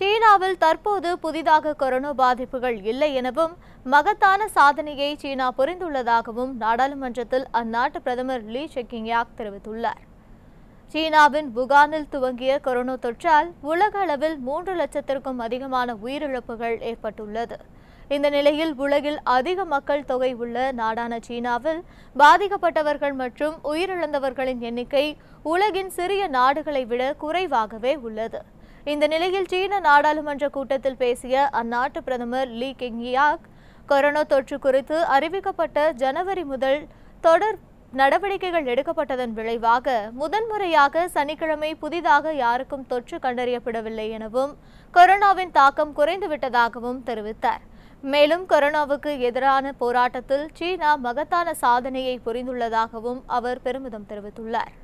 சீனாவில் தற்போது புதிதாக கொரோனா பாதிப்புகள் இல்லை எனவும் மகத்தான சாதனையை சீனா புரிந்துள்ளதாகவும் நாடாளுமன்றத்தில் அந்நாட்டு பிரதமர் லீ செக்கிங்யாக் தெரிவித்துள்ளார் சீனாவின் புகானில் துவங்கிய கொரோனா தொற்றால் உலக அளவில் மூன்று லட்சத்திற்கும் அதிகமான உயிரிழப்புகள் ஏற்பட்டுள்ளது இந்த நிலையில் உலகில் அதிக மக்கள் தொகை உள்ள நாடான சீனாவில் பாதிக்கப்பட்டவர்கள் மற்றும் உயிரிழந்தவர்களின் எண்ணிக்கை உலகின் சிறிய நாடுகளை விட குறைவாகவே உள்ளது இந்த நிலையில் சீன நாடாளுமன்ற கூட்டத்தில் பேசிய அந்நாட்டு பிரதமர் லீ கிங்யாக் கொரோனா தொற்று குறித்து அறிவிக்கப்பட்ட ஜனவரி முதல் தொடர் நடவடிக்கைகள் எடுக்கப்பட்டதன் விளைவாக முதன்முறையாக சனிக்கிழமை புதிதாக யாருக்கும் தொற்று கண்டறியப்படவில்லை எனவும் கொரோனாவின் தாக்கம் குறைந்துவிட்டதாகவும் தெரிவித்தார் மேலும் கொரோனாவுக்கு எதிரான போராட்டத்தில் சீனா மகத்தான சாதனையை புரிந்துள்ளதாகவும் அவர் பெருமிதம் தெரிவித்துள்ளார்